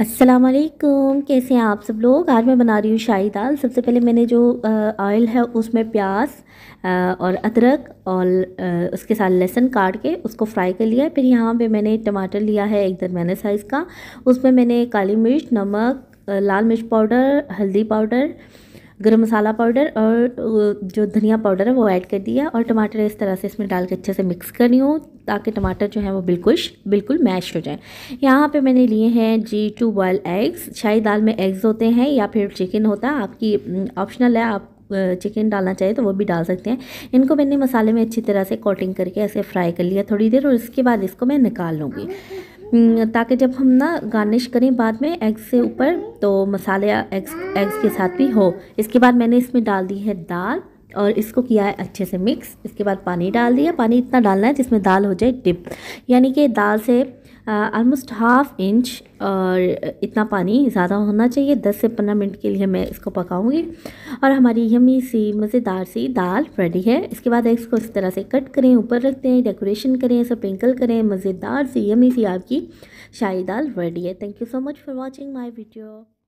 अस्सलाम वालेकुम कैसे हैं आप सब लोग आज मैं बना रही हूँ शाही दाल सबसे पहले मैंने जो ऑयल है उसमें प्याज और अदरक और उसके साथ लहसुन काट के उसको फ्राई कर लिया फिर यहाँ पे मैंने टमाटर लिया है एक दरम्याने साइज़ का उसमें मैंने काली मिर्च नमक लाल मिर्च पाउडर हल्दी पाउडर गरम मसाला पाउडर और जो धनिया पाउडर है वो ऐड कर दिया और टमाटर इस तरह से इसमें डाल के अच्छे से मिक्स कर रही हूँ ताकि टमाटर जो है वो बिल्कुल बिल्कुल मैश हो जाए यहाँ पे मैंने लिए हैं जी टू बॉयल एग्स शाही दाल में एग्स होते हैं या फिर चिकन होता है आपकी ऑप्शनल है आप चिकन डालना चाहिए तो वो भी डाल सकते हैं इनको मैंने मसाले में अच्छी तरह से कोटिंग करके ऐसे फ्राई कर लिया थोड़ी देर और इसके बाद इसको मैं निकाल लूँगी हम्म, ताकि जब हम ना गार्निश करें बाद में एग्स से ऊपर तो मसाले एग्स एग्स के साथ भी हो इसके बाद मैंने इसमें डाल दी है दाल और इसको किया है अच्छे से मिक्स इसके बाद पानी डाल दिया पानी इतना डालना है जिसमें दाल हो जाए डिप यानी कि दाल से आलमोस्ट हाफ इंच और इतना पानी ज़्यादा होना चाहिए 10 से 15 मिनट के लिए मैं इसको पकाऊंगी और हमारी यमी सी मज़ेदार सी दाल रेडी है इसके बाद एग्स को इस तरह से कट करें ऊपर रखते हैं डेकोरेशन करें स्प्रिंकल करें मज़ेदार सी यमी सी आपकी शाही दाल रेडी है thank you so much for watching my video